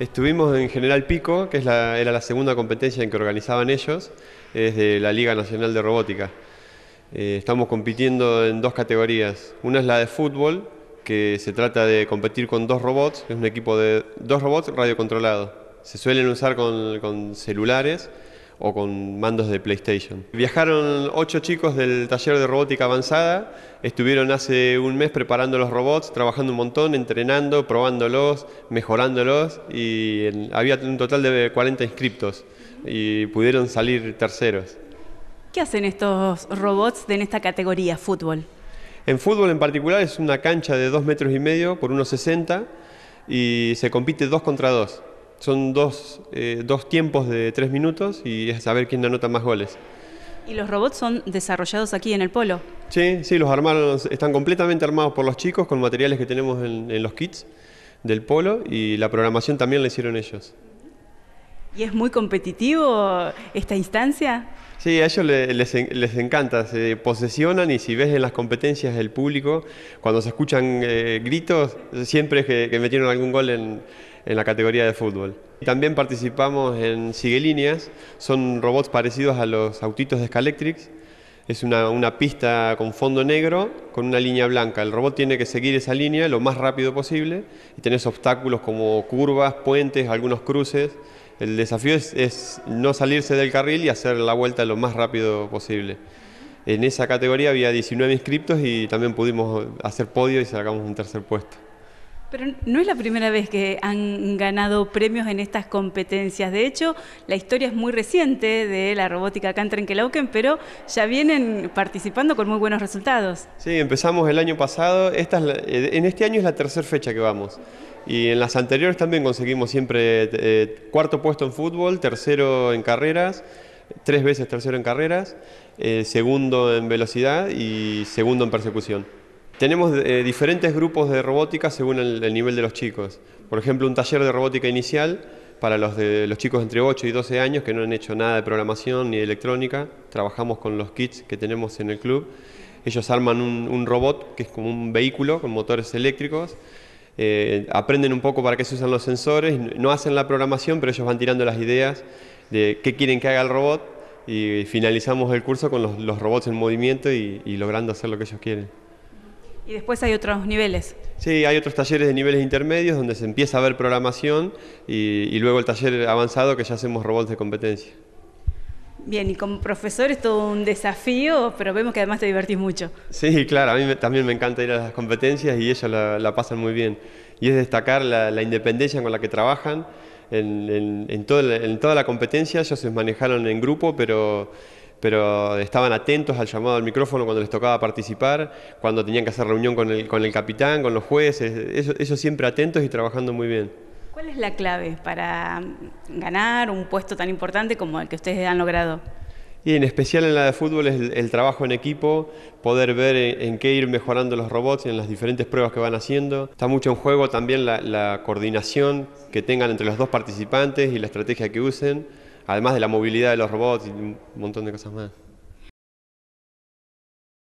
Estuvimos en General Pico, que era la segunda competencia en que organizaban ellos, desde la Liga Nacional de Robótica. Eh, estamos compitiendo en dos categorías. Una es la de fútbol, que se trata de competir con dos robots, es un equipo de dos robots radiocontrolados. Se suelen usar con, con celulares o con mandos de PlayStation. Viajaron ocho chicos del taller de robótica avanzada, estuvieron hace un mes preparando los robots, trabajando un montón, entrenando, probándolos, mejorándolos y había un total de 40 inscriptos y pudieron salir terceros. ¿Qué hacen estos robots en esta categoría fútbol? En fútbol en particular es una cancha de dos metros y medio por 1,60 y se compite dos contra dos. Son dos, eh, dos tiempos de tres minutos y es saber quién anota más goles. ¿Y los robots son desarrollados aquí en el polo? Sí, sí, los armaron, están completamente armados por los chicos con materiales que tenemos en, los kits del polo y la programación también la hicieron ellos. ¿Y es muy competitivo esta instancia? Sí, a ellos les, les, encanta, se posesionan y si ves en las competencias del público, cuando se escuchan eh, gritos, siempre es que metieron algún gol en, en la categoría de fútbol. También participamos en Siguelíneas, son robots parecidos a los autitos de Scalectrix. Es una, pista con fondo negro con una línea blanca. El robot tiene que seguir esa línea lo más rápido posible y tenés obstáculos como curvas, puentes, algunos cruces. El desafío es, es, no salirse del carril y hacer la vuelta lo más rápido posible. En esa categoría había 19 inscriptos y también pudimos hacer podio y sacamos un tercer puesto. Pero no es la primera vez que han ganado premios en estas competencias. De hecho, la historia es muy reciente de la robótica acá en pero ya vienen participando con muy buenos resultados. Sí, empezamos el año pasado. Eh, en este año es la tercera fecha que vamos. Y en las anteriores también conseguimos siempre eh, cuarto puesto en fútbol, tercero en carreras, tres veces tercero en carreras, eh, segundo en velocidad y segundo en persecución. Tenemos eh, diferentes grupos de robótica según el, nivel de los chicos. Por ejemplo, un taller de robótica inicial para los, de, los chicos entre 8 y 12 años que no han hecho nada de programación ni de electrónica. Trabajamos con los kits que tenemos en el club. Ellos arman un, robot que es como un vehículo con motores eléctricos. Eh, aprenden un poco para qué se usan los sensores, no hacen la programación, pero ellos van tirando las ideas de qué quieren que haga el robot y finalizamos el curso con los, robots en movimiento y logrando hacer lo que ellos quieren. Y después hay otros niveles. Sí, hay otros talleres de niveles intermedios donde se empieza a ver programación y, luego el taller avanzado que ya hacemos robots de competencia. Bien, y como profesor es todo un desafío, pero vemos que además te divertís mucho. Sí, claro, a mí también me encanta ir a las competencias y ellos la, pasan muy bien. Y es destacar la, independencia con la que trabajan. En, en toda la competencia ellos se manejaron en grupo, pero pero estaban atentos al llamado al micrófono cuando les tocaba participar, cuando tenían que hacer reunión con el, capitán, con los jueces, eso, siempre atentos y trabajando muy bien. ¿Cuál es la clave para ganar un puesto tan importante como el que ustedes han logrado? Y en especial en la de fútbol es el, trabajo en equipo, poder ver en, qué ir mejorando los robots y en las diferentes pruebas que van haciendo. Está mucho en juego también la coordinación que tengan entre los dos participantes y la estrategia que usen además de la movilidad de los robots y un montón de cosas más.